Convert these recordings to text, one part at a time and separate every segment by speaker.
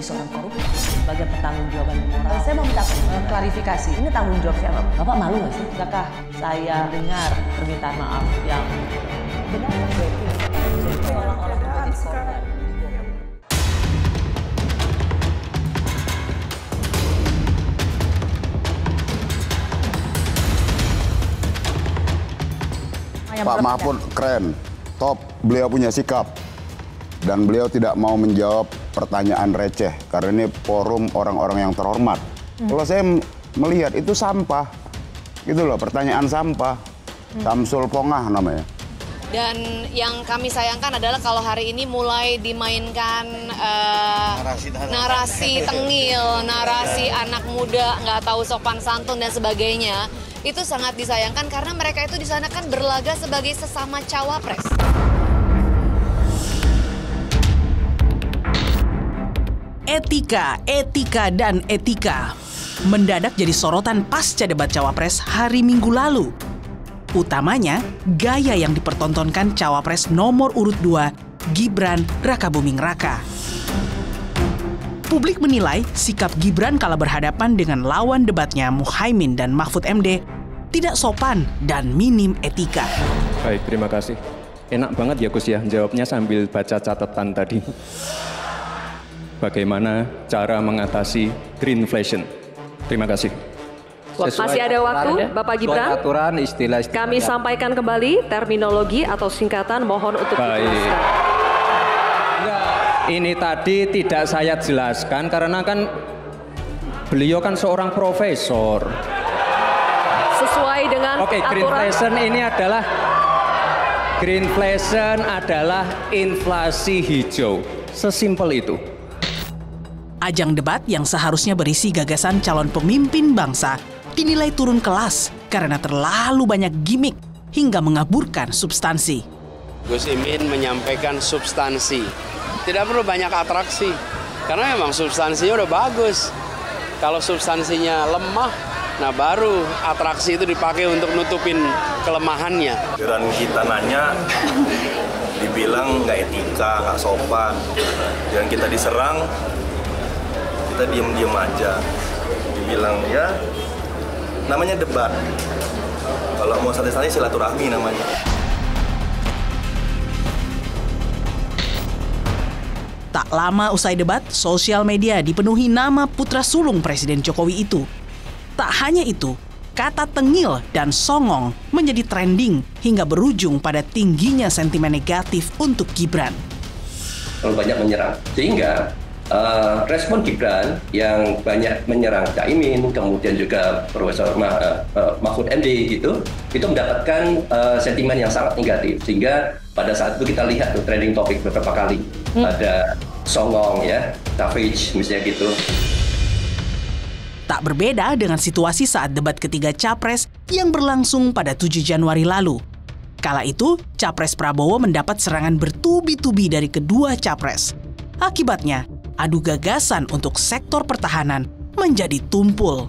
Speaker 1: menjadi seorang koruptor sebagai pertanggung jawaban moral. Eh, saya mau minta eh, klarifikasi, ini tanggung jawab siapa? Bapak malu nggak sih? Apakah saya dengar permintaan maaf yang benar? Orang-orang
Speaker 2: Pak Mahfud keren, top. Beliau punya sikap dan beliau tidak mau menjawab pertanyaan receh karena ini forum orang-orang yang terhormat. Hmm. Kalau saya melihat itu sampah, gitu loh pertanyaan sampah, hmm. Samsul Pongah namanya.
Speaker 3: Dan yang kami sayangkan adalah kalau hari ini mulai dimainkan
Speaker 1: uh, narasi, narasi. narasi tengil, narasi iya.
Speaker 3: anak muda nggak tahu sopan santun dan sebagainya, itu sangat disayangkan karena mereka itu di sana kan berlaga sebagai sesama cawapres.
Speaker 1: etika, etika, dan etika. Mendadak jadi sorotan pasca debat cawapres hari Minggu lalu. Utamanya, gaya yang dipertontonkan cawapres nomor urut 2, Gibran Rakabuming Raka. Publik menilai sikap Gibran kala berhadapan dengan lawan debatnya Muhaimin dan Mahfud MD tidak sopan dan minim etika.
Speaker 2: Baik, terima kasih. Enak banget ya Gus ya, jawabnya sambil baca catatan tadi bagaimana cara mengatasi greenflation? Terima kasih.
Speaker 1: Sesuai Masih ada waktu, ya? Bapak Gibran.
Speaker 2: Aturan istilah-istilah. Kami
Speaker 1: sampaikan kembali terminologi atau singkatan mohon untuk Baik. dijelaskan.
Speaker 2: Ini tadi tidak saya jelaskan karena kan beliau kan seorang profesor. Sesuai dengan Oke, okay, green ini adalah greenflation adalah inflasi hijau. Sesimpel
Speaker 1: itu. Ajang debat yang seharusnya berisi gagasan calon pemimpin bangsa dinilai turun kelas karena terlalu banyak gimmick hingga mengaburkan substansi. Gus Imin menyampaikan substansi. Tidak perlu banyak atraksi, karena memang substansinya udah bagus. Kalau substansinya lemah, Nah baru atraksi itu dipakai untuk nutupin kelemahannya. Dan
Speaker 2: kita nanya, dibilang nggak etika, nggak sopan. Dan kita diserang, kita diem-diem aja dibilang ya namanya debat kalau mau santai-santai silaturahmi namanya
Speaker 1: Tak lama usai debat, sosial media dipenuhi nama putra sulung Presiden Jokowi itu. Tak hanya itu, kata tengil dan songong menjadi trending hingga berujung pada tingginya sentimen negatif untuk Gibran.
Speaker 2: Terlalu banyak menyerang. Sehingga uh, respon Gibran yang banyak menyerang Caimin, kemudian juga Profesor Ma, uh, Mahfud MD gitu, itu mendapatkan uh, sentimen yang sangat negatif sehingga pada saat itu kita lihat tuh trending topik beberapa kali hmm. ada Songong ya, Savage misalnya gitu.
Speaker 1: Tak berbeda dengan situasi saat debat ketiga Capres yang berlangsung pada 7 Januari lalu. Kala itu, Capres Prabowo mendapat serangan bertubi-tubi dari kedua Capres. Akibatnya, adu gagasan untuk sektor pertahanan menjadi tumpul.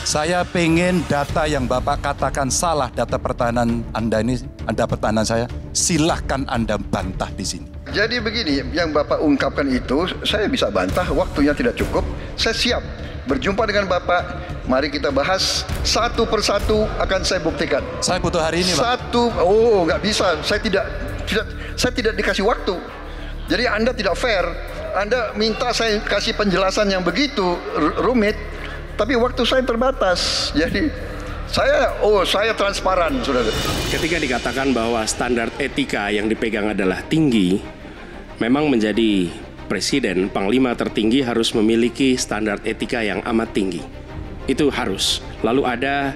Speaker 2: Saya pengen data yang Bapak katakan salah data pertahanan Anda ini, Anda pertahanan saya, silahkan Anda bantah di sini. Jadi begini, yang Bapak ungkapkan itu, saya bisa bantah, waktunya tidak cukup, saya siap berjumpa dengan Bapak, Mari kita bahas satu persatu akan saya buktikan. Saya butuh hari ini, Pak. Satu, oh nggak bisa. Saya tidak, tidak, saya tidak dikasih waktu. Jadi Anda tidak fair. Anda minta saya kasih penjelasan yang begitu rumit, tapi waktu saya terbatas. Jadi saya, oh saya transparan, saudara.
Speaker 1: Ketika dikatakan bahwa standar etika yang dipegang adalah tinggi, memang menjadi presiden, panglima tertinggi harus memiliki standar etika yang amat tinggi. Itu harus. Lalu ada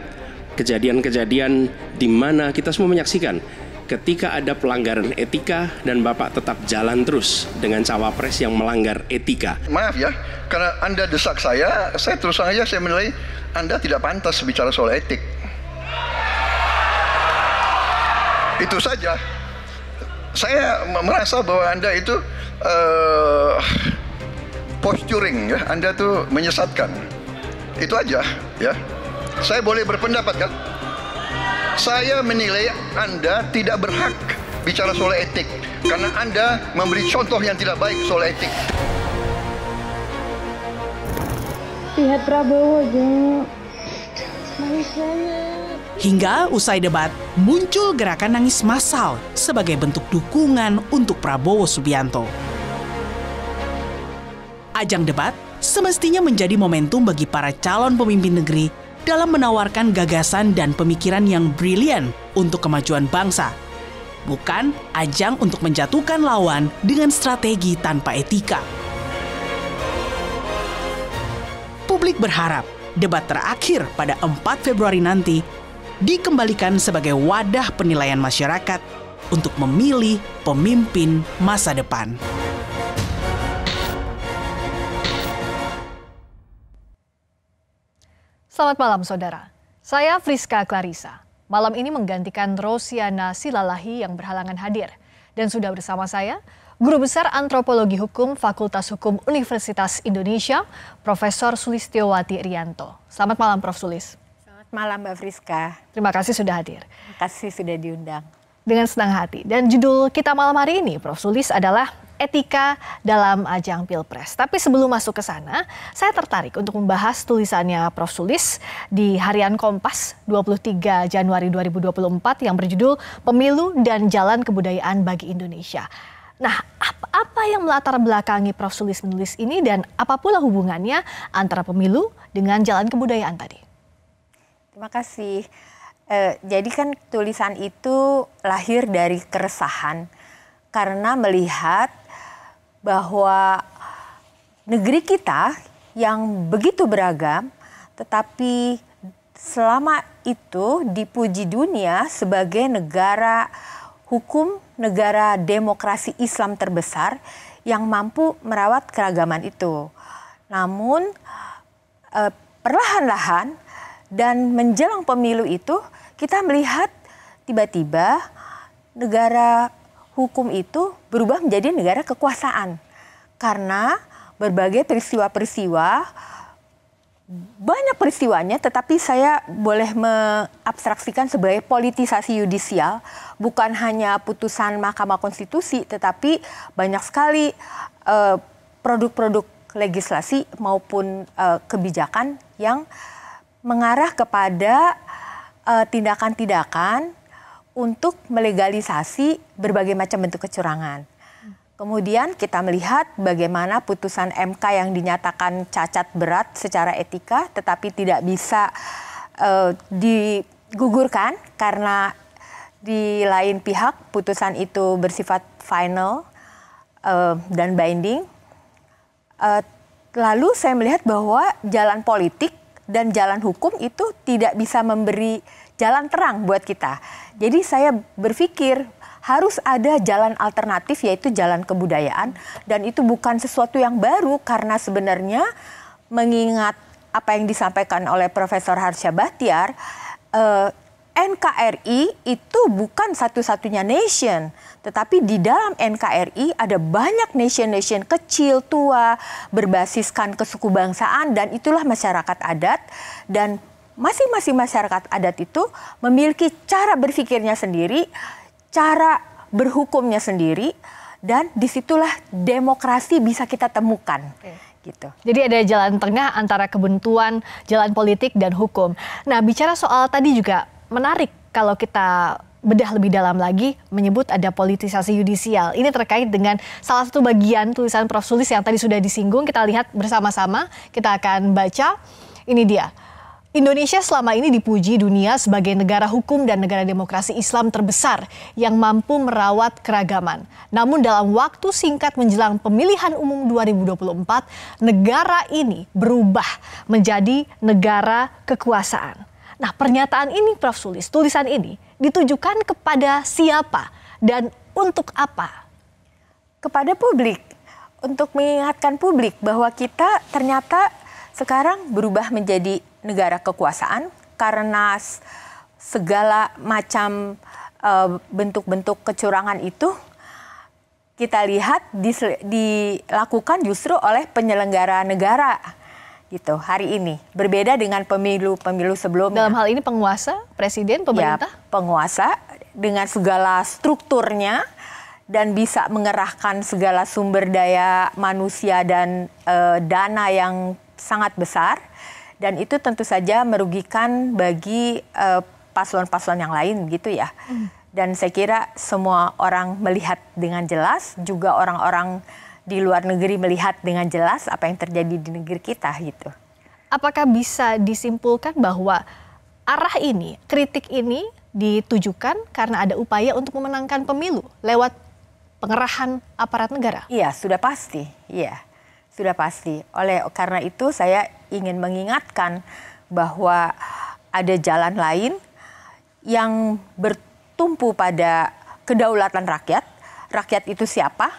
Speaker 1: kejadian-kejadian di mana kita semua menyaksikan ketika ada pelanggaran etika dan Bapak tetap jalan terus dengan cawapres yang melanggar etika.
Speaker 2: Maaf ya, karena Anda desak saya, saya terus saja saya menilai Anda tidak pantas bicara soal etik. Itu saja. Saya merasa bahwa Anda itu uh, posturing ya, Anda tuh menyesatkan. Itu aja ya. Saya boleh berpendapat kan? saya menilai Anda tidak berhak bicara soal etik karena Anda memberi contoh yang tidak baik soal etik.
Speaker 1: Pihak Prabowo juga Hingga usai debat, muncul gerakan nangis massal sebagai bentuk dukungan untuk Prabowo Subianto. Ajang debat semestinya menjadi momentum bagi para calon pemimpin negeri dalam menawarkan gagasan dan pemikiran yang brilian untuk kemajuan bangsa, bukan ajang untuk menjatuhkan lawan dengan strategi tanpa etika. Publik berharap debat terakhir pada 4 Februari nanti dikembalikan sebagai wadah penilaian masyarakat untuk memilih pemimpin masa depan.
Speaker 3: Selamat malam saudara. Saya Friska Clarissa. Malam ini menggantikan Rosiana Silalahi yang berhalangan hadir. Dan sudah bersama saya, Guru Besar Antropologi Hukum Fakultas Hukum Universitas Indonesia, Profesor Sulistiowati Rianto. Selamat malam Prof. Sulis.
Speaker 4: Selamat malam Mbak Friska.
Speaker 3: Terima kasih sudah hadir. Terima
Speaker 4: kasih sudah diundang.
Speaker 3: Dengan senang hati. Dan judul kita malam hari ini, Prof. Sulis, adalah etika dalam ajang Pilpres. Tapi sebelum masuk ke sana, saya tertarik untuk membahas tulisannya Prof. Sulis di Harian Kompas 23 Januari 2024 yang berjudul Pemilu dan Jalan Kebudayaan bagi Indonesia. Nah, apa, yang melatar belakangi Prof. Sulis menulis ini dan apa pula hubungannya antara pemilu dengan jalan kebudayaan tadi?
Speaker 4: Terima kasih. E, jadi kan tulisan itu lahir dari keresahan karena melihat bahwa negeri kita yang begitu beragam tetapi selama itu dipuji dunia sebagai negara hukum, negara demokrasi Islam terbesar yang mampu merawat keragaman itu. Namun eh, perlahan-lahan dan menjelang pemilu itu kita melihat tiba-tiba negara hukum itu berubah menjadi negara kekuasaan. Karena berbagai peristiwa-peristiwa banyak peristiwanya tetapi saya boleh mengabstraksikan sebagai politisasi yudisial bukan hanya putusan Mahkamah Konstitusi tetapi banyak sekali eh, produk-produk eh, legislasi maupun eh, kebijakan yang mengarah kepada eh, tindakan-tindakan eh, untuk melegalisasi berbagai macam bentuk kecurangan. Kemudian kita melihat bagaimana putusan MK yang dinyatakan cacat berat secara etika tetapi tidak bisa uh, digugurkan karena di lain pihak putusan itu bersifat final uh, dan binding. Uh, lalu saya melihat bahwa jalan politik dan jalan hukum itu tidak bisa memberi jalan terang buat kita. Jadi saya berpikir harus ada jalan alternatif yaitu jalan kebudayaan dan itu bukan sesuatu yang baru karena sebenarnya mengingat apa yang disampaikan oleh Profesor Harsya Bahtiar eh, NKRI itu bukan satu-satunya nation, tetapi di dalam NKRI ada banyak nation-nation kecil, tua, berbasiskan kesukubangsaan dan itulah masyarakat adat dan masing-masing masyarakat adat itu memiliki cara berpikirnya sendiri, cara berhukumnya sendiri, dan disitulah demokrasi bisa kita temukan. Okay gitu.
Speaker 3: Jadi ada jalan tengah antara kebuntuan jalan politik dan hukum. Nah, bicara soal tadi juga menarik kalau kita bedah lebih dalam lagi menyebut ada politisasi yudisial. Ini terkait dengan salah satu bagian tulisan Prof Sulis yang tadi sudah disinggung. Kita lihat bersama-sama, kita akan baca. Ini dia. Indonesia selama ini dipuji dunia sebagai negara hukum dan negara demokrasi Islam terbesar yang mampu merawat keragaman. Namun dalam waktu singkat menjelang pemilihan umum 2024, negara ini berubah menjadi negara kekuasaan. Nah pernyataan ini Prof. Sulis, tulisan ini ditujukan kepada siapa
Speaker 4: dan untuk apa? Kepada publik, untuk mengingatkan publik bahwa kita ternyata sekarang berubah menjadi negara kekuasaan karena segala macam eh, bentuk-bentuk kecurangan itu kita lihat dilakukan justru oleh penyelenggara negara gitu hari ini berbeda dengan pemilu-pemilu sebelumnya. Dalam hal ini penguasa, presiden, ya, pemerintah? Ya, penguasa dengan segala strukturnya dan bisa mengerahkan segala sumber daya manusia dan e, dana yang sangat besar dan itu tentu saja merugikan bagi eh, paslon-paslon uh, yang lain gitu ya. Hmm. Dan saya kira semua orang melihat dengan jelas, juga orang-orang di luar negeri melihat dengan jelas apa yang terjadi di negeri kita gitu. Apakah bisa
Speaker 3: disimpulkan bahwa arah ini, kritik ini ditujukan karena ada upaya untuk
Speaker 4: memenangkan pemilu lewat pengerahan aparat negara? Iya, sudah pasti. Iya. Sudah pasti. Oleh karena itu saya ingin mengingatkan bahwa ada jalan lain yang bertumpu pada kedaulatan rakyat. Rakyat itu siapa?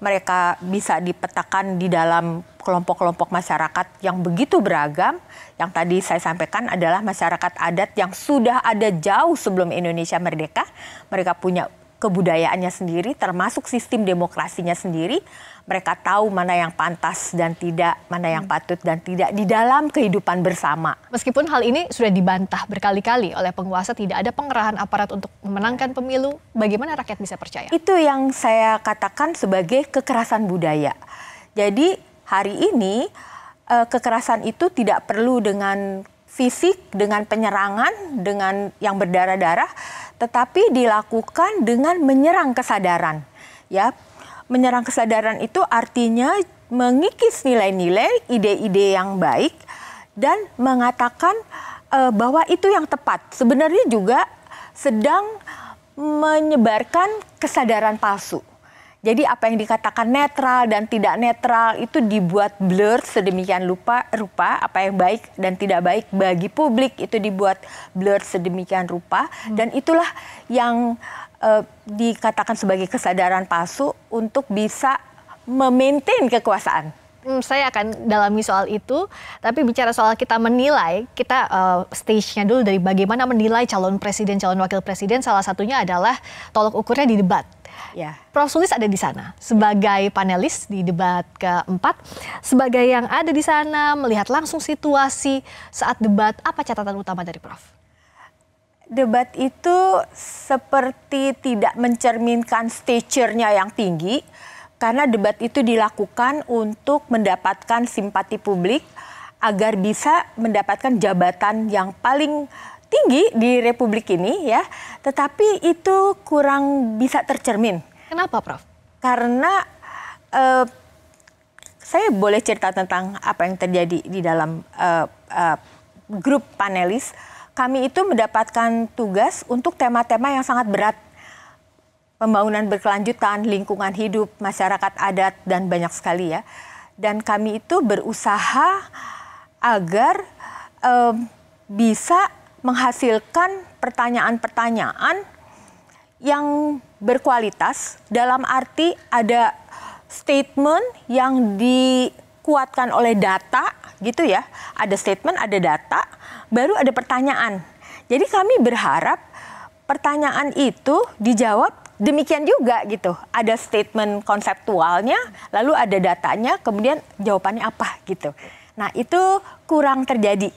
Speaker 4: Mereka bisa dipetakan di dalam kelompok-kelompok masyarakat yang begitu beragam. Yang tadi saya sampaikan adalah masyarakat adat yang sudah ada jauh sebelum Indonesia merdeka. Mereka punya kebudayaannya sendiri, termasuk sistem demokrasinya sendiri mereka tahu mana yang pantas dan tidak, mana yang patut dan tidak di dalam kehidupan bersama. Meskipun hal
Speaker 3: ini sudah dibantah berkali-kali oleh penguasa tidak ada pengerahan aparat untuk memenangkan pemilu,
Speaker 4: bagaimana rakyat bisa percaya? Itu yang saya katakan sebagai kekerasan budaya. Jadi hari ini eh, kekerasan itu tidak perlu dengan fisik, dengan penyerangan, dengan yang berdarah-darah, tetapi dilakukan dengan menyerang kesadaran. Ya, menyerang kesadaran itu artinya mengikis nilai-nilai, ide-ide yang baik dan mengatakan uh, bahwa itu yang tepat. Sebenarnya juga sedang menyebarkan kesadaran palsu. Jadi apa yang dikatakan netral dan tidak netral itu dibuat blur sedemikian lupa rupa apa yang baik dan tidak baik bagi publik itu dibuat blur sedemikian rupa hmm. dan itulah yang uh, dikatakan sebagai kesadaran palsu untuk bisa memaintain kekuasaan?
Speaker 3: Hmm, saya akan dalami soal itu, tapi bicara soal kita menilai, kita uh, stage-nya dulu dari bagaimana menilai calon presiden, calon wakil presiden, salah satunya adalah tolok ukurnya di debat. Ya. Prof. Sulis ada di sana sebagai panelis di debat keempat, sebagai yang ada di sana melihat langsung situasi saat debat, apa
Speaker 4: catatan utama dari Prof? debat itu seperti tidak mencerminkan stature-nya yang tinggi karena debat itu dilakukan untuk mendapatkan simpati publik agar bisa mendapatkan jabatan yang paling tinggi di republik ini ya. Tetapi itu kurang bisa tercermin. Kenapa, Prof? Karena uh, saya boleh cerita tentang apa yang terjadi di dalam uh, uh, grup panelis kami itu mendapatkan tugas untuk tema-tema yang sangat berat. Pembangunan berkelanjutan, lingkungan hidup, masyarakat adat, dan banyak sekali ya. Dan kami itu berusaha agar bisa menghasilkan pertanyaan-pertanyaan yang berkualitas dalam arti ada statement yang di dikuatkan oleh data gitu ya. Ada statement, ada data, baru ada pertanyaan. Jadi kami berharap pertanyaan itu dijawab demikian juga gitu. Ada statement konseptualnya, lalu ada datanya, kemudian jawabannya apa gitu. Nah, itu kurang terjadi.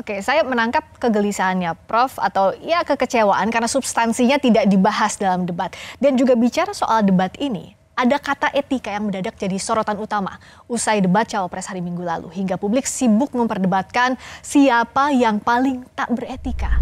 Speaker 4: Oke, saya
Speaker 3: menangkap kegelisahannya Prof atau ya kekecewaan karena substansinya tidak dibahas dalam debat. Dan juga bicara soal debat ini, ada kata etika yang mendadak jadi sorotan utama usai debat cawapres hari Minggu lalu hingga publik sibuk memperdebatkan siapa yang paling tak beretika.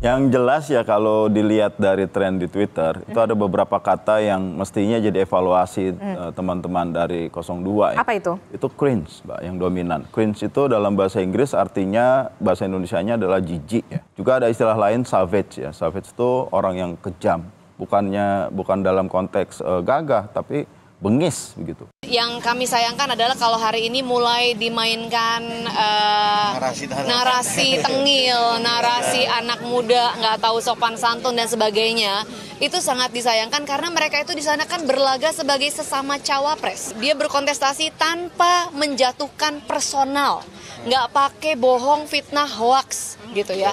Speaker 2: Yang jelas ya kalau dilihat dari tren di Twitter hmm. itu ada beberapa kata yang mestinya jadi evaluasi hmm. Eh, teman-teman hmm. dari 02 ya. Apa itu? Itu cringe, Mbak, yang dominan. Cringe itu dalam bahasa Inggris artinya bahasa Indonesia-nya adalah jijik ya. Juga ada istilah lain savage ya. Savage itu orang yang kejam bukannya bukan dalam konteks uh, gagah tapi bengis begitu.
Speaker 3: Yang kami sayangkan adalah kalau hari ini mulai dimainkan uh, narasi, narasi. narasi tengil, narasi iya. anak muda nggak tahu sopan santun dan sebagainya. Itu sangat disayangkan karena mereka itu di sana kan berlaga sebagai sesama cawapres. Dia berkontestasi tanpa menjatuhkan personal, nggak pakai bohong, fitnah, hoax gitu ya.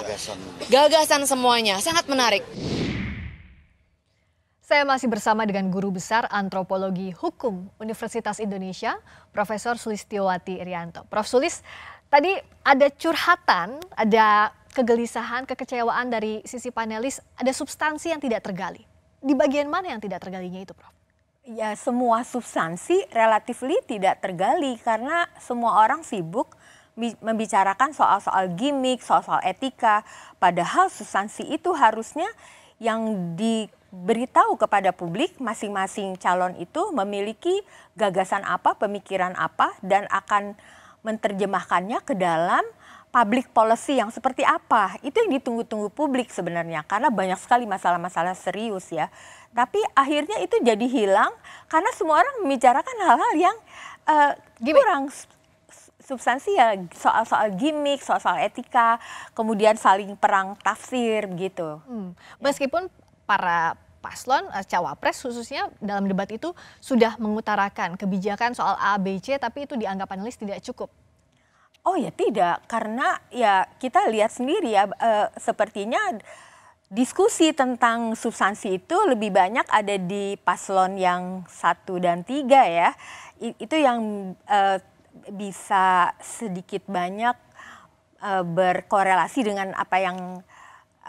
Speaker 3: Gagasan semuanya sangat menarik. Saya masih bersama dengan Guru Besar Antropologi Hukum Universitas Indonesia, Profesor Sulistiowati Irianto. Prof. Sulis, tadi ada curhatan, ada kegelisahan, kekecewaan dari sisi panelis, ada substansi yang tidak tergali. Di bagian mana yang tidak tergalinya itu, Prof?
Speaker 4: Ya, semua substansi relatif tidak tergali karena semua orang sibuk membicarakan soal-soal gimmick, soal-soal etika. Padahal substansi itu harusnya yang di beritahu kepada publik masing-masing calon itu memiliki gagasan apa, pemikiran apa, dan akan menerjemahkannya ke dalam public policy yang seperti apa. Itu yang ditunggu-tunggu publik sebenarnya karena banyak sekali masalah-masalah serius ya. Tapi akhirnya itu jadi hilang karena semua orang membicarakan hal-hal yang uh, kurang ya soal-soal gimmick, soal-soal etika, kemudian saling perang tafsir gitu.
Speaker 3: Hmm. Meskipun para paslon eh, cawapres khususnya dalam debat itu sudah mengutarakan kebijakan soal A, B, C tapi itu dianggap panelis tidak cukup.
Speaker 4: Oh ya tidak karena ya kita lihat sendiri ya e, sepertinya diskusi tentang substansi itu lebih banyak ada di paslon yang satu dan tiga ya itu yang e, bisa sedikit banyak e, berkorelasi dengan apa yang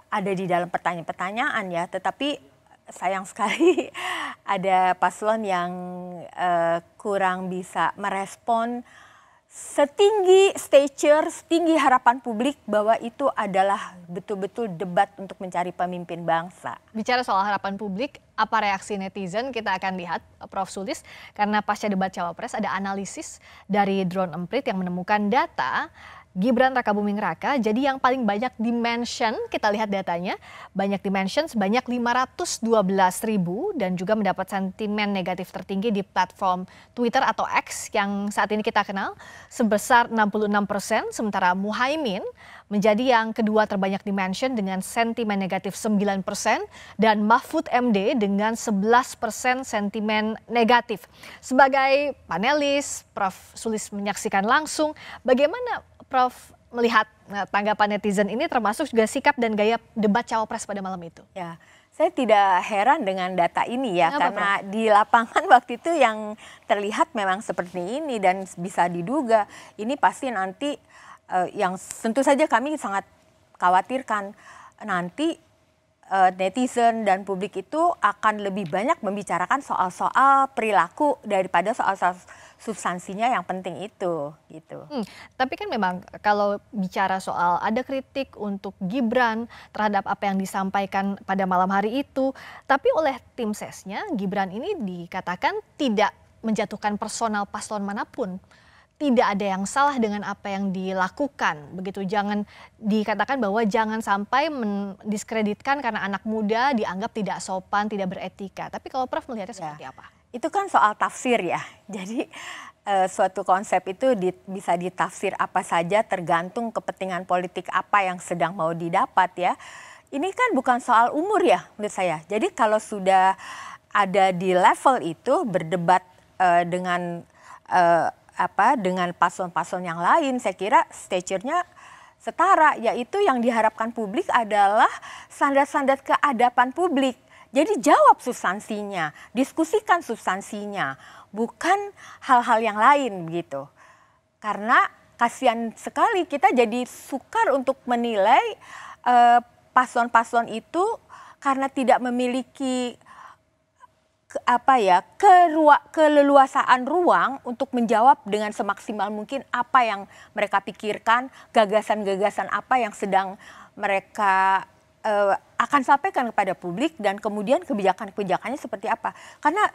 Speaker 4: ada di dalam pertanyaan-pertanyaan ya, tetapi eh, sayang sekali ada paslon yang uh, kurang bisa merespon setinggi stature, setinggi harapan publik bahwa itu adalah betul-betul debat untuk mencari pemimpin bangsa.
Speaker 3: Bicara soal harapan publik, apa reaksi netizen kita akan lihat eh, Prof. Sulis karena pasca debat Cawapres ada analisis dari Drone Emprit yang menemukan data Gibran Raka Buming Raka jadi yang paling banyak dimention kita lihat datanya banyak dimension sebanyak 512 ribu dan juga mendapat sentimen negatif tertinggi di platform Twitter atau X yang saat ini kita kenal sebesar 66 persen sementara Muhaimin menjadi yang kedua terbanyak dimension dengan sentimen negatif 9 persen dan Mahfud MD dengan 11 persen sentimen negatif. Sebagai panelis, Prof. Sulis menyaksikan langsung bagaimana Prof melihat eh, tanggapan netizen ini termasuk juga sikap dan gaya debat cawapres pada malam itu? Ya,
Speaker 4: saya tidak heran dengan data ini ya, Kenapa, karena Prof? di lapangan waktu itu yang terlihat memang seperti ini dan bisa diduga ini pasti nanti uh, yang tentu saja kami sangat khawatirkan nanti Eh, netizen dan publik itu akan lebih banyak membicarakan soal-soal perilaku daripada soal-soal substansinya yang penting itu gitu. Hmm, tapi kan
Speaker 3: memang kalau bicara soal ada kritik untuk Gibran terhadap apa yang disampaikan pada malam hari itu, tapi oleh tim sesnya Gibran ini dikatakan tidak menjatuhkan personal paslon manapun tidak ada yang salah dengan apa yang dilakukan. Begitu jangan dikatakan bahwa jangan sampai mendiskreditkan karena anak muda dianggap tidak sopan, tidak beretika. Tapi kalau Prof melihatnya ya. seperti apa?
Speaker 4: Itu kan soal tafsir ya. Jadi eh, suatu konsep itu di, bisa ditafsir apa saja tergantung kepentingan politik apa yang sedang mau didapat ya. Ini kan bukan soal umur ya menurut saya. Jadi kalau sudah ada di level itu berdebat eh, dengan eh, apa dengan paslon-paslon yang lain saya kira stature-nya setara yaitu yang diharapkan publik adalah standar-standar keadapan publik. Jadi jawab substansinya, diskusikan substansinya, bukan hal-hal yang lain begitu. Karena kasihan sekali kita jadi sukar untuk menilai eh, paslon-paslon eh, paslon -paslon itu karena tidak memiliki apa ya keleluasaan ruang untuk menjawab dengan semaksimal mungkin apa yang mereka pikirkan, gagasan-gagasan apa yang sedang mereka uh, akan sampaikan kepada publik dan kemudian kebijakan-kebijakannya seperti apa. Karena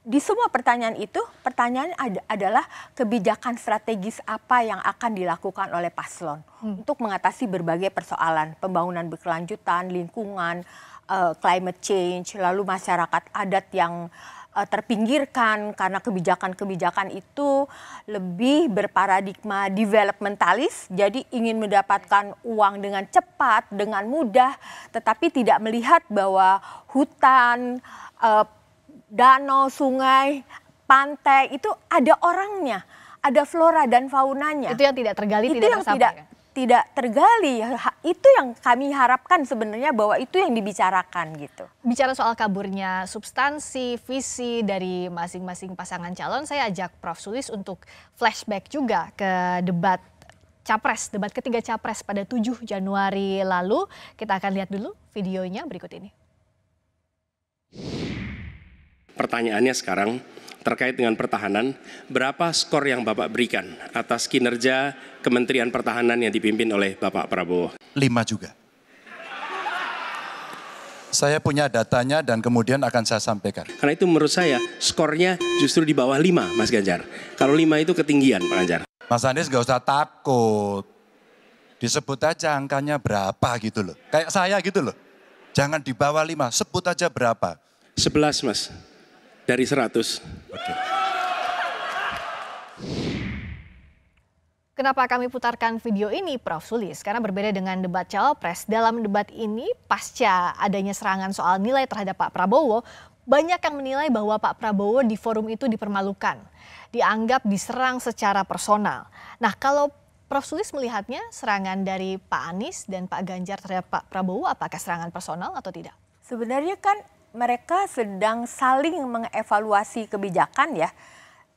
Speaker 4: di semua pertanyaan itu pertanyaan ad adalah kebijakan strategis apa yang akan dilakukan oleh paslon hmm. untuk mengatasi berbagai persoalan pembangunan berkelanjutan, lingkungan, uh, climate change, lalu masyarakat adat yang uh, terpinggirkan karena kebijakan-kebijakan itu lebih berparadigma developmentalis, jadi ingin mendapatkan uang dengan cepat, dengan mudah, tetapi tidak melihat bahwa hutan, uh, danau, sungai, pantai itu ada orangnya, ada flora dan faunanya. Itu yang tidak tergali, itu tidak yang tersapa, tidak tidak tergali. Ya, itu yang kami harapkan sebenarnya bahwa itu yang dibicarakan gitu. Bicara
Speaker 3: soal kaburnya substansi, visi dari masing-masing pasangan calon, saya ajak Prof. Sulis untuk flashback juga ke debat capres, debat ketiga capres pada 7 Januari lalu. Kita akan lihat dulu videonya berikut ini.
Speaker 1: Pertanyaannya sekarang, terkait dengan pertahanan, berapa skor yang Bapak berikan atas kinerja Kementerian Pertahanan yang dipimpin oleh Bapak Prabowo?
Speaker 2: Lima juga. Saya punya datanya dan kemudian akan saya sampaikan.
Speaker 1: Karena itu menurut saya skornya justru di bawah lima, Mas Ganjar. Kalau lima itu ketinggian, Pak Ganjar. Mas Anies gak usah takut.
Speaker 2: Disebut aja angkanya berapa gitu loh. Kayak saya gitu loh. Jangan di bawah lima, sebut aja berapa. Sebelas, Mas dari 100. Okay.
Speaker 3: Kenapa kami putarkan video ini, Prof. Sulis? Karena berbeda dengan debat cawapres, dalam debat ini pasca adanya serangan soal nilai terhadap Pak Prabowo, banyak yang menilai bahwa Pak Prabowo di forum itu dipermalukan, dianggap diserang secara personal. Nah, kalau Prof. Sulis melihatnya serangan dari Pak Anies dan Pak Ganjar terhadap Pak Prabowo, apakah serangan personal
Speaker 4: atau tidak? Sebenarnya kan mereka sedang saling mengevaluasi kebijakan ya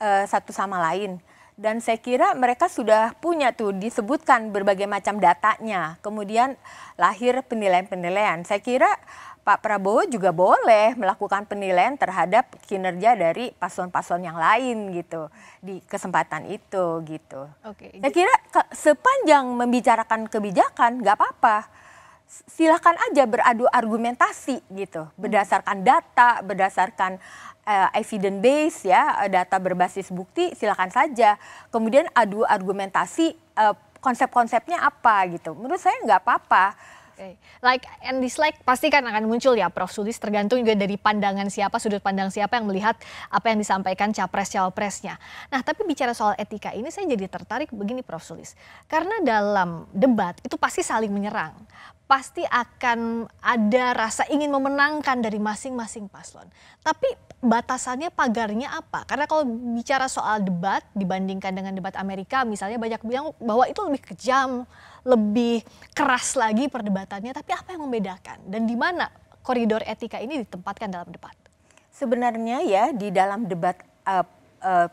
Speaker 4: eh, satu sama lain. Dan saya kira mereka sudah punya tuh disebutkan berbagai macam datanya. Kemudian lahir penilaian-penilaian. Saya kira Pak Prabowo juga boleh melakukan penilaian terhadap kinerja dari paslon-paslon yang lain gitu di kesempatan itu gitu.
Speaker 3: Oke. Saya kira
Speaker 4: sepanjang membicarakan kebijakan nggak apa-apa silakan aja beradu argumentasi gitu hmm. berdasarkan data berdasarkan uh, evidence base ya eh, data berbasis bukti silakan saja kemudian adu argumentasi uh, konsep-konsepnya apa gitu menurut saya nggak apa-apa Like and dislike pasti
Speaker 3: kan akan muncul ya Prof. Sulis tergantung juga dari pandangan siapa, sudut pandang siapa yang melihat apa yang disampaikan capres-cawapresnya. Nah tapi bicara soal etika ini saya jadi tertarik begini Prof. Sulis. Karena dalam debat itu pasti saling menyerang pasti akan ada rasa ingin memenangkan dari masing-masing paslon. Tapi batasannya pagarnya apa? Karena kalau bicara soal debat dibandingkan dengan debat Amerika misalnya banyak bilang bahwa itu lebih kejam, lebih keras lagi perdebatannya, tapi apa yang membedakan dan di
Speaker 4: mana koridor etika ini ditempatkan dalam debat? Sebenarnya ya di dalam debat uh, uh,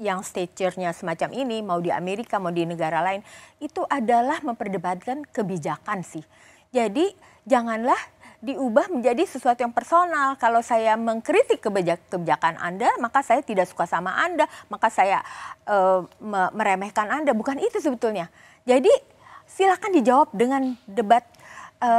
Speaker 4: yang stature-nya semacam ini, mau di Amerika, mau di negara lain, itu adalah memperdebatkan kebijakan sih. Jadi janganlah diubah menjadi sesuatu yang personal. Kalau saya mengkritik kebijakan Anda, maka saya tidak suka sama Anda, maka saya e, meremehkan Anda. Bukan itu sebetulnya. Jadi silakan dijawab dengan debat e,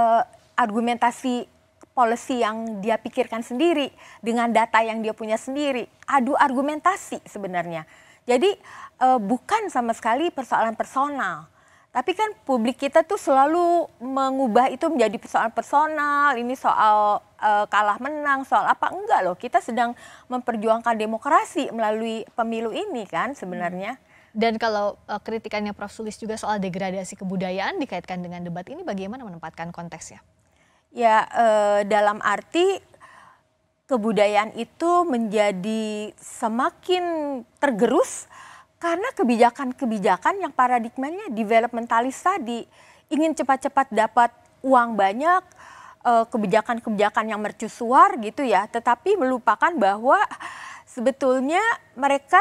Speaker 4: argumentasi policy yang dia pikirkan sendiri, dengan data yang dia punya sendiri. Adu argumentasi sebenarnya. Jadi e, bukan sama sekali persoalan personal. Tapi kan publik kita tuh selalu mengubah itu menjadi persoalan personal, ini soal e, kalah menang, soal apa enggak loh. Kita sedang memperjuangkan demokrasi melalui pemilu ini kan sebenarnya. Hmm. Dan kalau uh, kritikannya Prof Sulis
Speaker 3: juga soal degradasi kebudayaan dikaitkan dengan debat ini bagaimana menempatkan konteksnya?
Speaker 4: Ya, eh, dalam arti kebudayaan itu menjadi semakin tergerus karena kebijakan-kebijakan yang paradigmanya developmentalis tadi ingin cepat-cepat dapat uang banyak, eh, kebijakan-kebijakan yang mercusuar gitu ya, tetapi melupakan bahwa sebetulnya mereka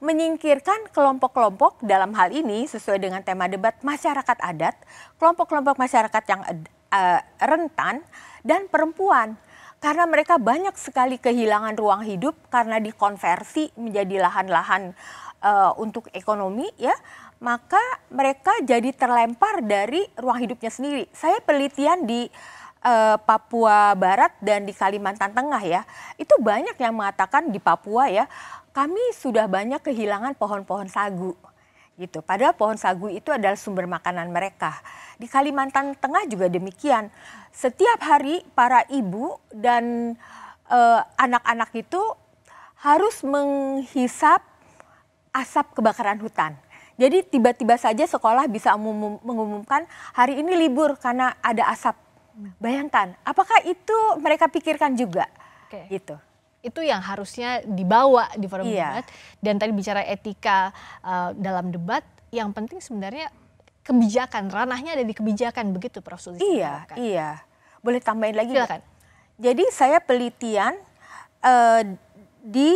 Speaker 4: menyingkirkan kelompok-kelompok dalam hal ini sesuai dengan tema debat masyarakat adat, kelompok-kelompok masyarakat yang Eh, rentan dan perempuan karena mereka banyak sekali kehilangan ruang hidup karena dikonversi menjadi lahan-lahan uh, untuk ekonomi ya maka mereka jadi terlempar dari ruang hidupnya sendiri. Saya penelitian di eh, Papua Barat dan di Kalimantan Tengah ya. Itu banyak yang mengatakan di Papua ya, kami sudah banyak kehilangan pohon-pohon sagu gitu. Padahal pohon sagu itu adalah sumber makanan mereka. Di Kalimantan Tengah juga demikian. Setiap hari para ibu dan eh, anak-anak uh, itu harus menghisap asap kebakaran hutan. Jadi tiba-tiba saja sekolah bisa mengumumkan hari ini libur karena ada asap. Bayangkan, apakah itu mereka pikirkan juga? Okay. Gitu itu yang harusnya dibawa
Speaker 3: di forum iya. debat. Dan tadi bicara etika uh, dalam debat, yang penting sebenarnya kebijakan ranahnya ada di kebijakan begitu Prof Sulis. Iya,
Speaker 4: iya. Boleh tambahin lagi? Silakan. Jadi saya pelitian uh, di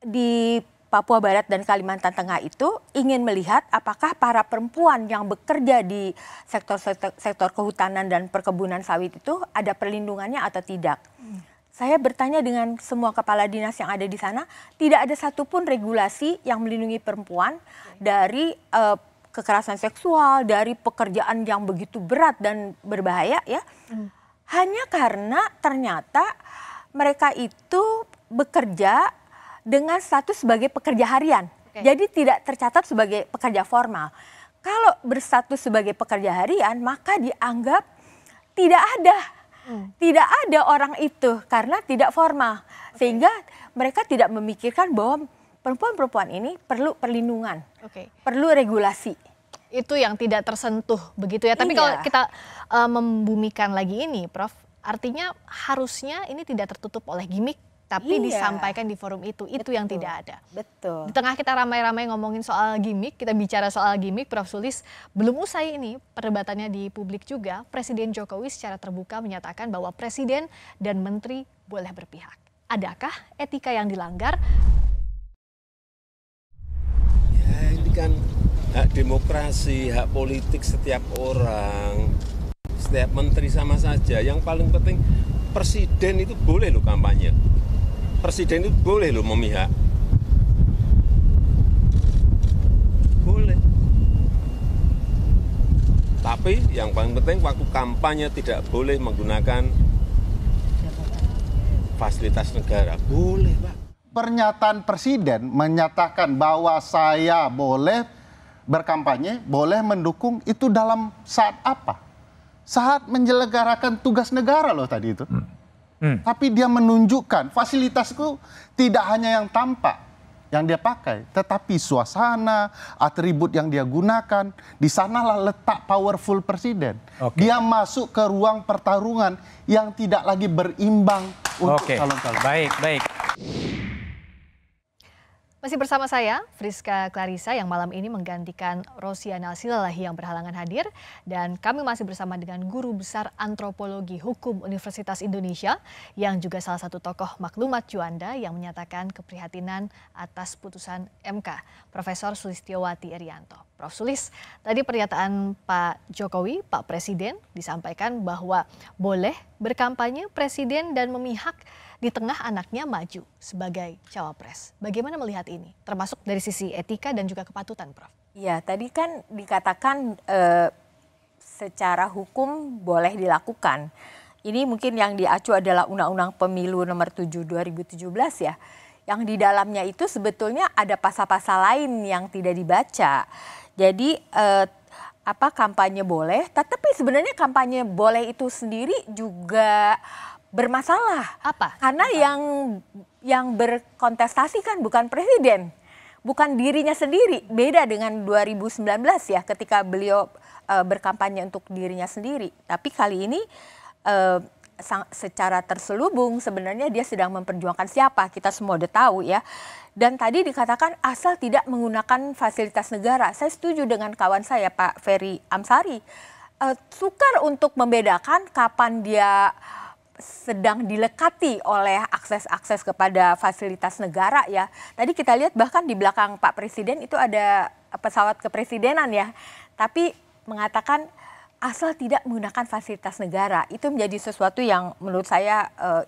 Speaker 4: di Papua Barat dan Kalimantan Tengah itu ingin melihat apakah para perempuan yang bekerja di sektor sektor, sektor kehutanan dan perkebunan sawit itu ada perlindungannya atau tidak. Hmm. Saya bertanya dengan semua kepala dinas yang ada di sana, tidak ada satupun regulasi yang melindungi perempuan dari uh, kekerasan seksual, dari pekerjaan yang begitu berat dan berbahaya ya. Hmm. Hanya karena ternyata mereka itu bekerja dengan status sebagai pekerja harian. Okay. Jadi tidak tercatat sebagai pekerja formal. Kalau berstatus sebagai pekerja harian, maka dianggap tidak ada tidak ada orang itu karena tidak formal sehingga mereka tidak memikirkan bahwa perempuan-perempuan ini perlu perlindungan okay. perlu regulasi itu yang tidak tersentuh begitu ya tapi iya. kalau kita uh, membumikan
Speaker 3: lagi ini prof artinya harusnya ini tidak tertutup oleh gimmick tapi iya. disampaikan di forum itu itu betul, yang tidak ada betul di tengah kita ramai-ramai ngomongin soal gimmick kita bicara soal gimmick Prof Sulis belum usai ini perdebatannya di publik juga Presiden Jokowi secara terbuka menyatakan bahwa presiden dan menteri boleh berpihak adakah etika yang dilanggar
Speaker 1: ya ini kan
Speaker 2: hak demokrasi hak politik setiap orang setiap menteri sama saja yang paling penting presiden itu boleh loh kampanye presiden itu boleh loh memihak boleh tapi yang paling penting waktu kampanye tidak boleh menggunakan fasilitas negara boleh pak pernyataan presiden menyatakan bahwa saya boleh berkampanye boleh mendukung itu dalam saat apa saat menyelenggarakan tugas negara loh tadi itu hmm. Hmm. Tapi dia menunjukkan fasilitasku tidak hanya yang tampak yang dia pakai, tetapi suasana, atribut yang dia gunakan, di sanalah letak powerful presiden. Okay. Dia masuk ke ruang pertarungan yang tidak lagi berimbang
Speaker 1: untuk calon-calon. Okay. Baik, baik.
Speaker 3: Masih bersama saya, Friska Clarissa yang malam ini menggantikan Rosiana Silalahi yang berhalangan hadir. Dan kami masih bersama dengan Guru Besar Antropologi Hukum Universitas Indonesia yang juga salah satu tokoh maklumat Juanda yang menyatakan keprihatinan atas putusan MK, Profesor Sulistiyowati Erianto. Prof. Sulis, tadi pernyataan Pak Jokowi, Pak Presiden disampaikan bahwa boleh berkampanye Presiden dan memihak di tengah anaknya maju sebagai cawapres. Bagaimana melihat ini, termasuk dari sisi etika dan juga kepatutan, Prof?
Speaker 4: Ya, tadi kan dikatakan eh, secara hukum boleh dilakukan. Ini mungkin yang diacu adalah Undang-Undang Pemilu Nomor 7 2017 ya yang di dalamnya itu sebetulnya ada pasal-pasal lain yang tidak dibaca. Jadi eh, apa kampanye boleh, tetapi sebenarnya kampanye boleh itu sendiri juga bermasalah. Apa? Karena Apa? yang yang berkontestasi kan bukan presiden, bukan dirinya sendiri. Beda dengan 2019 ya ketika beliau uh, berkampanye untuk dirinya sendiri. Tapi kali ini uh, secara terselubung sebenarnya dia sedang memperjuangkan siapa kita semua udah tahu ya dan tadi dikatakan asal tidak menggunakan fasilitas negara saya setuju dengan kawan saya Pak Ferry Amsari uh, sukar untuk membedakan kapan dia sedang dilekati oleh akses-akses kepada fasilitas negara ya. Tadi kita lihat bahkan di belakang Pak Presiden itu ada pesawat kepresidenan ya. Tapi mengatakan asal tidak menggunakan fasilitas negara itu menjadi sesuatu yang menurut saya eh,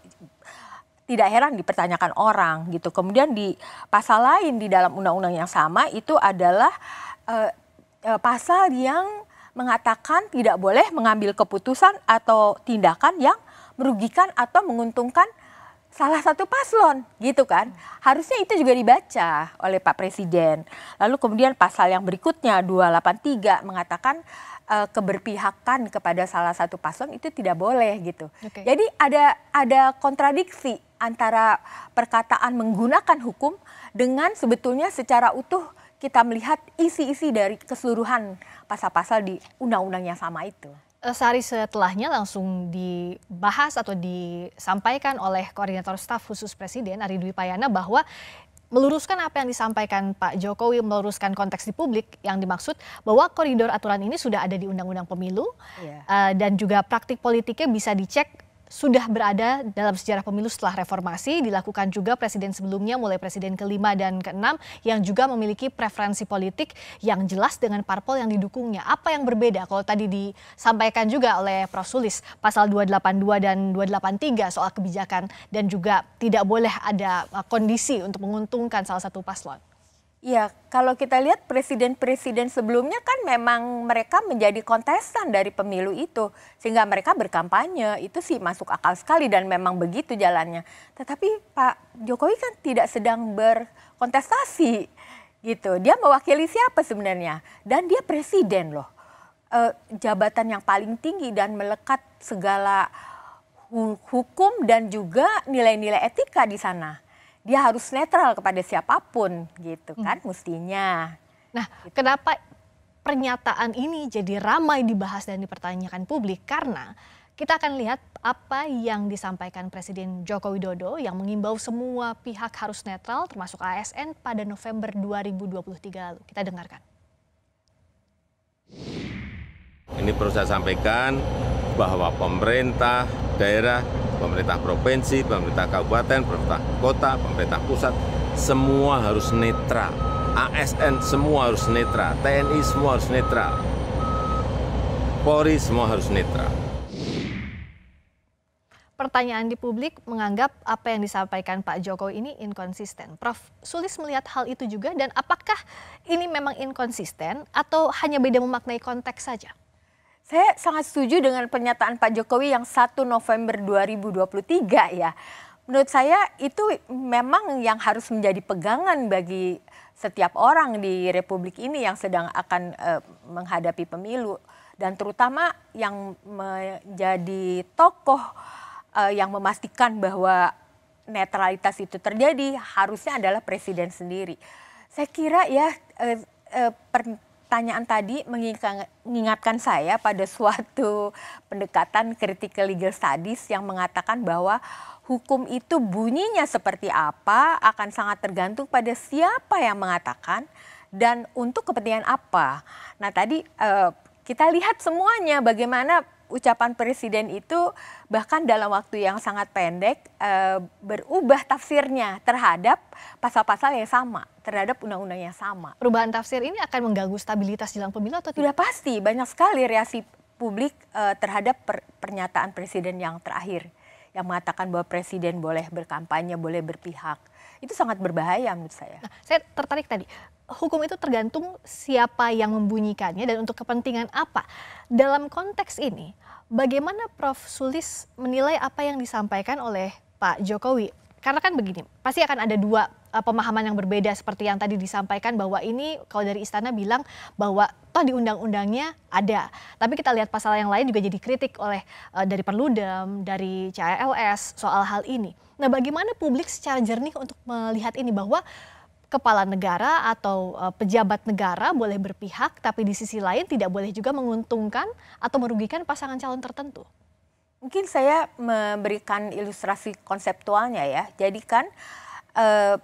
Speaker 4: tidak heran dipertanyakan orang gitu. Kemudian di pasal lain di dalam undang-undang yang sama itu adalah eh, eh pasal yang mengatakan tidak boleh mengambil keputusan atau tindakan yang merugikan atau menguntungkan salah satu paslon gitu kan. Harusnya itu juga dibaca oleh Pak Presiden. Lalu kemudian pasal yang berikutnya 283 mengatakan eh, keberpihakan kepada salah satu paslon itu tidak boleh gitu. Okay. Jadi ada ada kontradiksi antara perkataan menggunakan hukum dengan sebetulnya secara utuh kita melihat isi-isi dari keseluruhan pasal-pasal di undang-undang yang sama itu. Eh, sehari setelahnya langsung
Speaker 3: dibahas atau disampaikan oleh koordinator staf khusus presiden Ari Dwi Payana bahwa meluruskan apa yang disampaikan Pak Jokowi, meluruskan konteks di publik yang dimaksud bahwa koridor aturan ini sudah ada di Undang-Undang Pemilu yeah. Iya. uh, dan juga praktik politiknya bisa dicek sudah berada dalam sejarah pemilu setelah reformasi, dilakukan juga presiden sebelumnya mulai presiden kelima dan keenam yang juga memiliki preferensi politik yang jelas dengan parpol yang didukungnya. Apa yang berbeda kalau tadi disampaikan juga oleh Prof. Sulis pasal 282 dan 283 soal kebijakan dan juga tidak boleh ada uh, kondisi untuk menguntungkan salah satu paslon?
Speaker 4: Ya, kalau kita lihat presiden-presiden sebelumnya kan memang mereka menjadi kontestan dari pemilu itu. Sehingga mereka berkampanye, itu sih masuk akal sekali dan memang begitu jalannya. Tetapi Pak Jokowi kan tidak sedang berkontestasi gitu. Dia mewakili siapa sebenarnya? Dan dia presiden loh. E, jabatan yang paling tinggi dan melekat segala hukum dan juga nilai-nilai etika di sana dia harus netral kepada siapapun gitu kan hmm. mestinya. Nah, gitu. kenapa
Speaker 3: pernyataan ini jadi ramai dibahas dan dipertanyakan publik karena kita akan lihat apa yang disampaikan Presiden Joko Widodo yang mengimbau semua pihak harus netral termasuk ASN pada November 2023 lalu. Kita dengarkan.
Speaker 2: Ini perlu saya sampaikan bahwa pemerintah daerah pemerintah provinsi, pemerintah kabupaten, pemerintah kota, pemerintah pusat, semua harus netral. ASN semua harus netral, TNI semua harus netral, Polri semua harus netral.
Speaker 3: Pertanyaan di publik menganggap apa yang disampaikan Pak Jokowi ini inkonsisten. Prof, sulis melihat hal itu juga dan apakah ini memang inkonsisten
Speaker 4: atau hanya beda memaknai konteks saja? Saya sangat setuju dengan pernyataan Pak Jokowi yang 1 November 2023 ya. Menurut saya itu memang yang harus menjadi pegangan bagi setiap orang di Republik ini yang sedang akan eh, menghadapi pemilu dan terutama yang menjadi tokoh eh, yang memastikan bahwa netralitas itu terjadi harusnya adalah presiden sendiri. Saya kira ya eh, eh, pertanyaan tadi mengingatkan saya pada suatu pendekatan critical legal studies yang mengatakan bahwa hukum itu bunyinya seperti apa akan sangat tergantung pada siapa yang mengatakan dan untuk kepentingan apa. Nah tadi eh, kita lihat semuanya bagaimana ucapan presiden itu bahkan dalam waktu yang sangat pendek e, berubah tafsirnya terhadap pasal-pasal yang sama, terhadap undang-undang yang sama. Perubahan tafsir ini akan mengganggu stabilitas jelang pemilu atau tidak? Sudah pasti, banyak sekali reaksi publik e, terhadap per, pernyataan presiden yang terakhir yang mengatakan bahwa presiden boleh berkampanye, boleh berpihak. Itu sangat berbahaya menurut saya. Nah, saya tertarik tadi hukum itu tergantung siapa yang
Speaker 3: membunyikannya dan untuk kepentingan apa. Dalam konteks ini, bagaimana Prof. Sulis menilai apa yang disampaikan oleh Pak Jokowi? Karena kan begini, pasti akan ada dua eh, pemahaman yang berbeda seperti yang tadi disampaikan bahwa ini kalau dari istana bilang bahwa toh di undang-undangnya ada. Tapi kita lihat pasal yang lain juga jadi kritik oleh eh, dari Perludem, dari CLS soal hal ini. Nah, bagaimana publik secara jernih untuk melihat ini bahwa kepala negara atau eh, pejabat negara boleh berpihak, tapi di sisi lain tidak boleh juga menguntungkan atau merugikan pasangan calon tertentu?
Speaker 4: Mungkin saya memberikan ilustrasi konseptualnya ya. Jadi kan eh,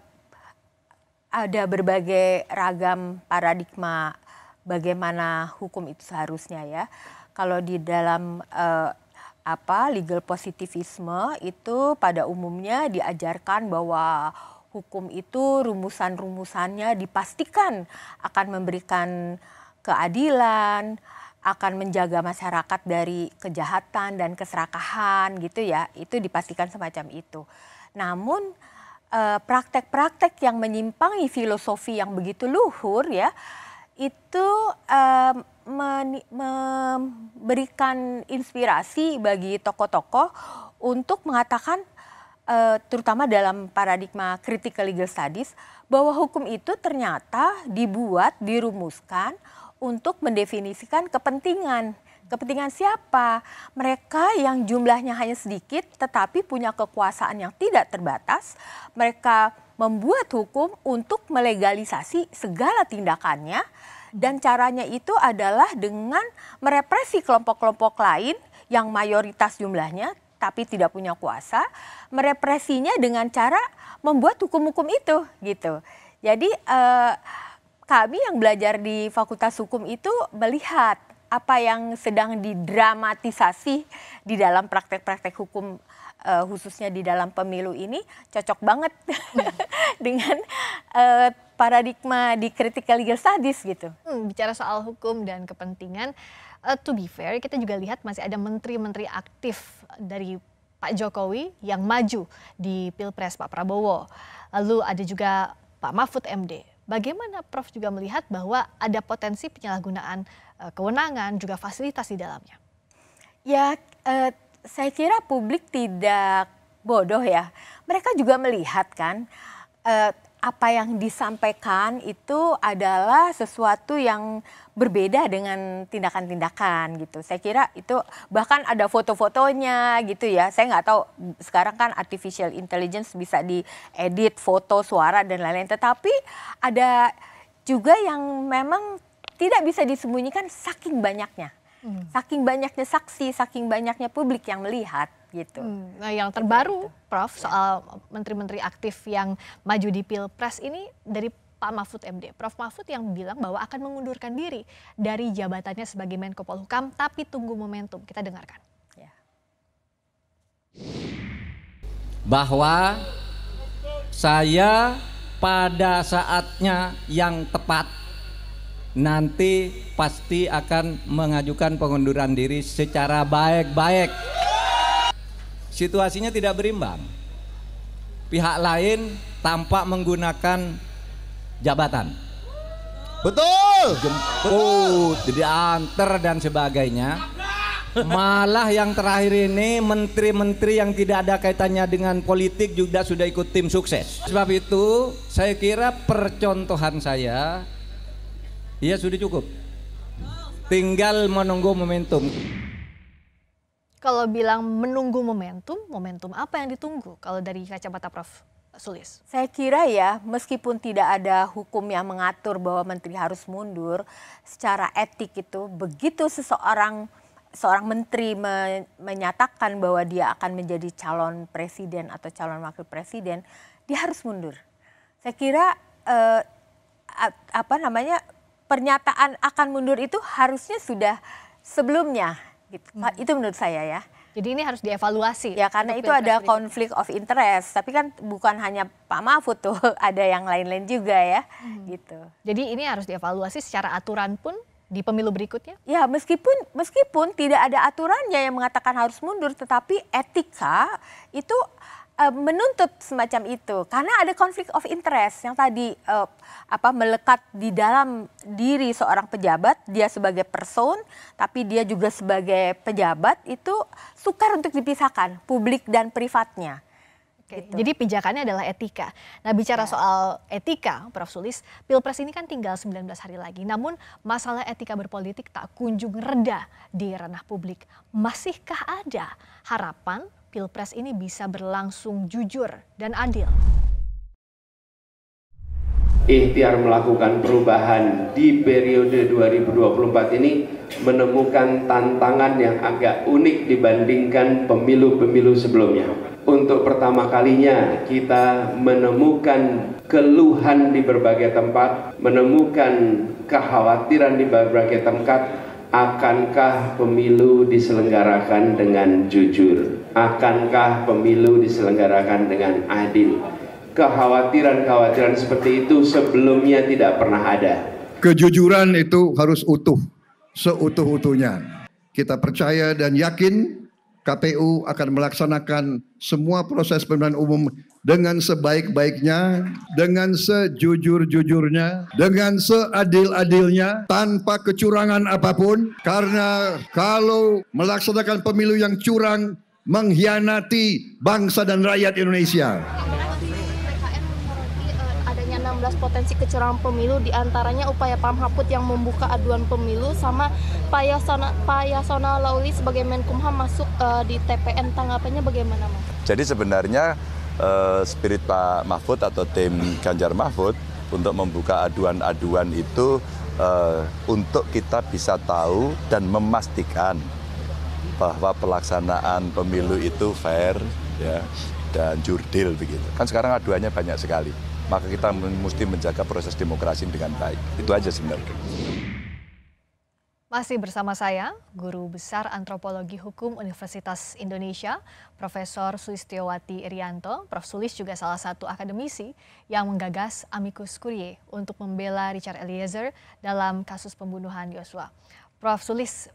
Speaker 4: ada berbagai ragam paradigma bagaimana hukum itu seharusnya ya. Kalau di dalam eh, apa legal positivisme itu pada umumnya diajarkan bahwa hukum itu rumusan-rumusannya dipastikan akan memberikan keadilan, akan menjaga masyarakat dari kejahatan dan keserakahan gitu ya. Itu dipastikan semacam itu. Namun eh, praktek-praktek yang menyimpangi filosofi yang begitu luhur ya itu um, memberikan inspirasi bagi tokoh-tokoh untuk mengatakan uh, terutama dalam paradigma critical legal studies bahwa hukum itu ternyata dibuat dirumuskan untuk mendefinisikan kepentingan kepentingan siapa? Mereka yang jumlahnya hanya sedikit tetapi punya kekuasaan yang tidak terbatas. Mereka membuat hukum untuk melegalisasi segala tindakannya dan caranya itu adalah dengan merepresi kelompok-kelompok lain yang mayoritas jumlahnya tapi tidak punya kuasa, merepresinya dengan cara membuat hukum-hukum itu gitu. Jadi eh, kami yang belajar di Fakultas Hukum itu melihat apa yang sedang didramatisasi di dalam praktek-praktek hukum uh, khususnya di dalam pemilu ini cocok banget hmm. dengan uh, paradigma di critical legal studies gitu. Hmm, bicara
Speaker 3: soal hukum dan kepentingan, uh, to be fair kita juga lihat masih ada menteri-menteri aktif dari Pak Jokowi yang maju di Pilpres Pak Prabowo. Lalu ada juga Pak Mahfud MD. Bagaimana Prof juga melihat bahwa ada potensi penyalahgunaan kewenangan juga fasilitas di dalamnya?
Speaker 4: Ya, uh, saya kira publik tidak bodoh ya. Mereka juga melihat kan eh, apa yang disampaikan itu adalah sesuatu yang berbeda dengan tindakan-tindakan gitu. Saya kira itu bahkan ada foto-fotonya gitu ya. Saya nggak tahu sekarang kan artificial intelligence bisa diedit foto, suara dan lain-lain. Tetapi ada juga yang memang tidak bisa disembunyikan saking banyaknya Hmm. Saking banyaknya saksi, saking banyaknya publik yang melihat gitu. Hmm. Nah, yang gitu. terbaru, gitu. Prof, soal menteri-menteri aktif yang
Speaker 3: maju di Pilpres ini dari Pak Mahfud MD, Prof Mahfud yang bilang bahwa akan mengundurkan diri dari jabatannya sebagai Menko Polhukam, tapi tunggu momentum. Kita dengarkan. Ya.
Speaker 2: Bahwa saya pada saatnya yang tepat nanti pasti akan mengajukan pengunduran diri secara baik-baik. Situasinya tidak berimbang. Pihak lain tampak menggunakan jabatan. Betul. Jemput, jadi anter dan sebagainya. Malah yang terakhir ini menteri-menteri yang tidak ada kaitannya dengan politik juga sudah ikut tim sukses. Sebab itu saya kira percontohan saya Iya sudah cukup. Tinggal menunggu momentum.
Speaker 3: Kalau bilang menunggu momentum, momentum apa yang ditunggu kalau dari kacamata Prof? Sulis.
Speaker 4: Saya kira ya, meskipun tidak ada hukum yang mengatur bahwa menteri harus mundur, secara etik itu begitu seseorang seorang menteri me menyatakan bahwa dia akan menjadi calon presiden atau calon wakil presiden, dia harus mundur. Saya kira eh, apa namanya pernyataan akan mundur itu harusnya sudah sebelumnya gitu. Hmm. Itu menurut saya ya. Jadi ini harus dievaluasi. Ya karena itu ada konflik of interest, tapi kan bukan hanya Pak Mahfud tuh, ada yang lain-lain juga ya, hmm. gitu. Jadi ini harus dievaluasi secara aturan pun di pemilu berikutnya? Ya meskipun meskipun tidak ada aturannya yang mengatakan harus mundur, tetapi etika itu uh, menuntut semacam itu karena ada konflik of interest yang tadi uh, apa melekat di dalam diri seorang pejabat dia sebagai person tapi dia juga sebagai pejabat itu sukar untuk dipisahkan publik dan privatnya. Oke, gitu. Jadi pijakannya adalah etika. Nah
Speaker 3: bicara ya. soal etika, Prof. Sulis, Pilpres ini kan tinggal 19 hari lagi. Namun masalah etika berpolitik tak kunjung reda di ranah publik. Masihkah ada harapan Pilpres ini bisa berlangsung jujur dan adil.
Speaker 2: Ikhtiar melakukan perubahan di periode 2024 ini menemukan tantangan yang agak unik dibandingkan pemilu-pemilu sebelumnya. Untuk pertama kalinya kita menemukan keluhan di berbagai tempat, menemukan kekhawatiran di berbagai tempat, akankah pemilu diselenggarakan dengan jujur? akankah pemilu diselenggarakan dengan adil kekhawatiran-kekhawatiran seperti itu sebelumnya tidak pernah ada kejujuran itu harus utuh seutuh-utuhnya kita percaya dan yakin KPU akan melaksanakan semua proses pemilihan umum dengan sebaik-baiknya, dengan sejujur-jujurnya, dengan seadil-adilnya, tanpa kecurangan apapun. Karena kalau melaksanakan pemilu yang curang, mengkhianati bangsa dan rakyat Indonesia.
Speaker 3: Adanya 16 potensi kecurangan pemilu diantaranya upaya Pam Haput yang membuka aduan pemilu sama Payasona, Payasona Lauli sebagai Menkumham masuk uh, di TPN tanggapannya bagaimana Mas?
Speaker 2: Jadi sebenarnya uh, spirit Pak Mahfud atau tim Ganjar Mahfud untuk membuka aduan-aduan itu uh, untuk kita bisa tahu dan memastikan bahwa pelaksanaan pemilu itu fair ya dan jurdil begitu. Kan sekarang aduannya banyak sekali. Maka kita mesti menjaga proses demokrasi dengan baik. Itu aja sebenarnya.
Speaker 3: Masih bersama saya, Guru Besar Antropologi Hukum Universitas Indonesia, Profesor Sulistiowati Irianto. Prof. Sulis juga salah satu akademisi yang menggagas Amicus curiae untuk membela Richard Eliezer dalam kasus pembunuhan Yosua. Prof. Sulis,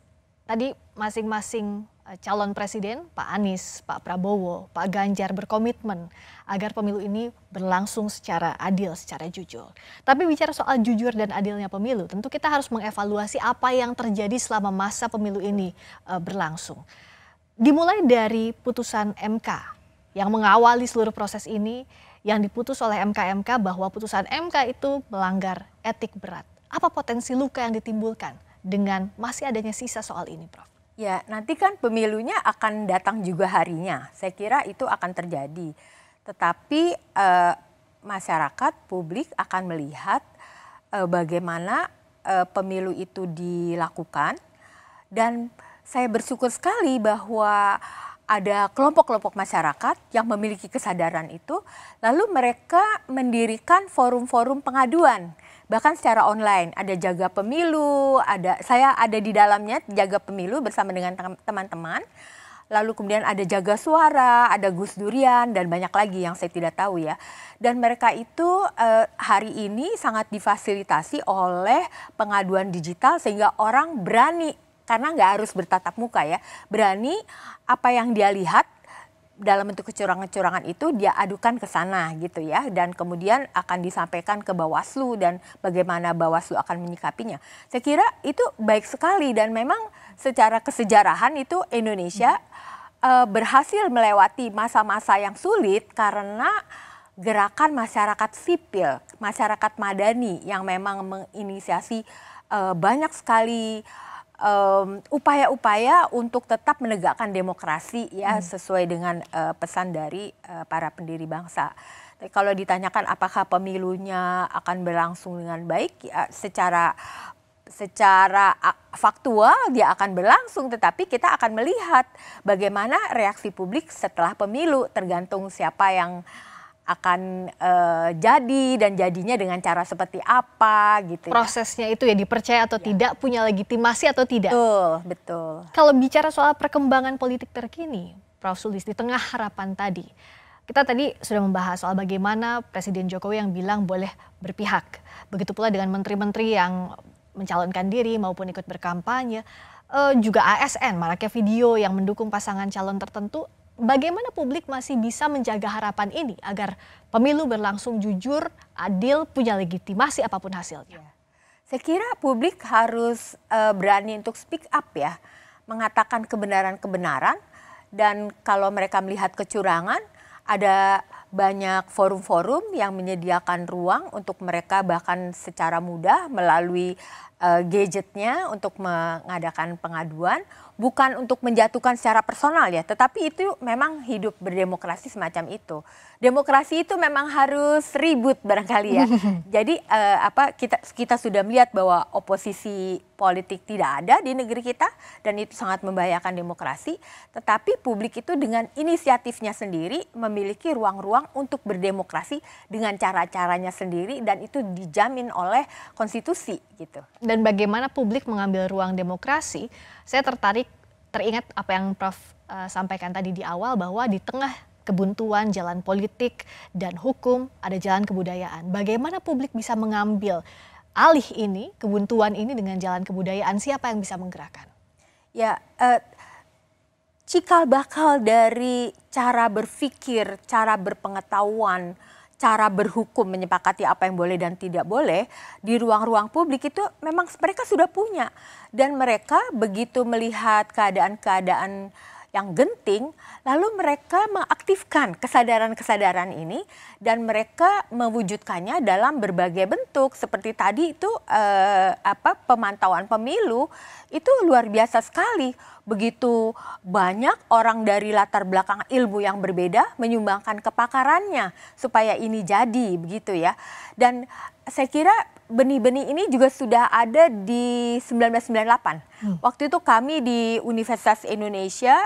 Speaker 3: tadi masing-masing eh, calon presiden, Pak Anies, Pak Prabowo, Pak Ganjar berkomitmen agar pemilu ini berlangsung secara adil, secara jujur. Tapi bicara soal jujur dan adilnya pemilu, tentu kita harus mengevaluasi apa yang terjadi selama masa pemilu ini eh, berlangsung. Dimulai dari putusan MK yang mengawali seluruh proses ini yang diputus oleh MKMK -MK bahwa putusan MK itu melanggar etik berat. Apa potensi luka yang ditimbulkan dengan masih adanya sisa soal ini, Prof?
Speaker 4: Ya, nanti kan pemilunya akan datang juga harinya. Saya kira itu akan terjadi. Tetapi e, masyarakat, publik akan melihat e, bagaimana e, pemilu itu dilakukan. Dan saya bersyukur sekali bahwa ada kelompok-kelompok masyarakat yang memiliki kesadaran itu, lalu mereka mendirikan forum-forum pengaduan bahkan secara online ada jaga pemilu, ada saya ada di dalamnya jaga pemilu bersama dengan teman-teman. Lalu kemudian ada jaga suara, ada Gus Durian dan banyak lagi yang saya tidak tahu ya. Dan mereka itu eh, hari ini sangat difasilitasi oleh pengaduan digital sehingga orang berani karena nggak harus bertatap muka ya, berani apa yang dia lihat dalam bentuk kecurangan-kecurangan itu dia adukan ke sana gitu ya dan kemudian akan disampaikan ke Bawaslu dan bagaimana Bawaslu akan menyikapinya. Saya kira itu baik sekali dan memang secara kesejarahan itu Indonesia hmm. uh, berhasil melewati masa-masa yang sulit karena gerakan masyarakat sipil, masyarakat madani yang memang menginisiasi uh, banyak sekali upaya upaya-upaya untuk tetap menegakkan demokrasi ya hmm. sesuai dengan uh, pesan dari uh, para pendiri bangsa. kalau ditanyakan apakah pemilunya akan berlangsung dengan baik, ya, secara secara faktual dia akan berlangsung tetapi kita akan melihat bagaimana reaksi publik setelah pemilu tergantung siapa yang akan uh, jadi dan jadinya dengan cara seperti apa gitu. Ya. Prosesnya itu ya dipercaya atau ya. tidak,
Speaker 3: punya legitimasi atau tidak. Betul, betul. Kalau bicara soal perkembangan politik terkini, Prof Sulis di tengah harapan tadi. Kita tadi sudah membahas soal bagaimana Presiden Jokowi yang bilang boleh berpihak. Begitu pula dengan menteri-menteri yang mencalonkan diri maupun ikut berkampanye. E, juga ASN, maraknya video yang mendukung pasangan calon tertentu bagaimana publik masih bisa menjaga harapan ini agar pemilu berlangsung jujur,
Speaker 4: adil, punya legitimasi apapun hasilnya? Ya. Saya kira publik harus uh, berani untuk speak up ya, mengatakan kebenaran-kebenaran dan kalau mereka melihat kecurangan ada banyak forum-forum yang menyediakan ruang untuk mereka bahkan secara mudah melalui uh, gadgetnya untuk mengadakan pengaduan bukan untuk menjatuhkan secara personal ya tetapi itu memang hidup berdemokrasi semacam itu demokrasi itu memang harus ribut barangkali ya jadi uh, apa kita kita sudah melihat bahwa oposisi politik tidak ada di negeri kita dan itu sangat membahayakan demokrasi tetapi publik itu dengan inisiatifnya sendiri memiliki ruang-ruang ruang untuk berdemokrasi dengan cara-caranya sendiri dan itu dijamin oleh konstitusi gitu. Dan bagaimana publik
Speaker 3: mengambil ruang demokrasi? Saya tertarik teringat apa yang Prof uh, sampaikan tadi di awal bahwa di tengah kebuntuan, jalan politik dan hukum, ada jalan kebudayaan. Bagaimana publik bisa mengambil alih ini, kebuntuan ini dengan jalan kebudayaan? Siapa yang bisa menggerakkan?
Speaker 4: Ya, uh, cikal bakal dari cara berpikir, cara berpengetahuan, cara berhukum menyepakati apa yang boleh dan tidak boleh di ruang-ruang publik itu memang mereka sudah punya dan mereka begitu melihat keadaan-keadaan yang genting, lalu mereka mengaktifkan kesadaran-kesadaran ini dan mereka mewujudkannya dalam berbagai bentuk seperti tadi itu eh, apa pemantauan pemilu itu luar biasa sekali. Begitu banyak orang dari latar belakang ilmu yang berbeda menyumbangkan kepakarannya supaya ini jadi begitu ya. Dan saya kira benih-benih ini juga sudah ada di 1998. Hmm. Waktu itu kami di Universitas Indonesia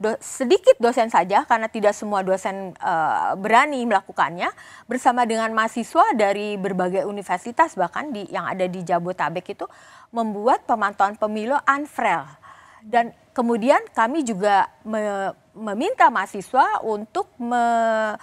Speaker 4: do, sedikit dosen saja karena tidak semua dosen uh, berani melakukannya bersama dengan mahasiswa dari berbagai universitas bahkan di yang ada di Jabotabek itu membuat pemantauan pemilu unfrel. Dan kemudian kami juga me, meminta mahasiswa untuk me,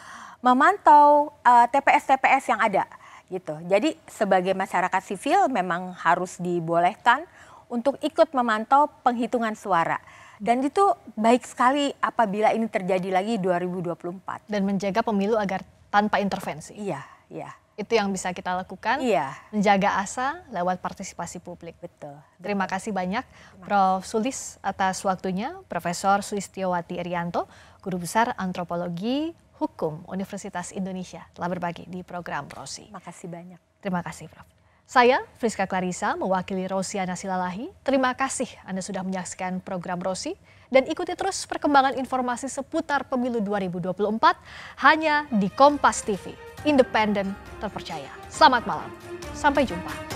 Speaker 4: memantau TPS-TPS uh, eh, TPS -TPS yang ada gitu. Jadi sebagai masyarakat sipil memang harus dibolehkan untuk ikut memantau penghitungan suara. Dan itu baik sekali apabila ini terjadi lagi 2024. Dan menjaga pemilu agar tanpa intervensi. Iya, iya.
Speaker 3: Itu yang bisa kita lakukan. Iya. Menjaga asa lewat partisipasi publik. Betul. betul. Terima kasih banyak Terima Prof Sulis atas waktunya. Profesor Tiawati Erianto, Guru Besar Antropologi Hukum Universitas Indonesia telah berbagi di program Rosi. Terima kasih banyak. Terima kasih Prof. Saya Friska Clarissa mewakili Rosiana Silalahi. Terima kasih Anda sudah menyaksikan program Rosi dan ikuti terus perkembangan informasi seputar pemilu 2024 hanya di Kompas TV, independen terpercaya. Selamat malam. Sampai jumpa.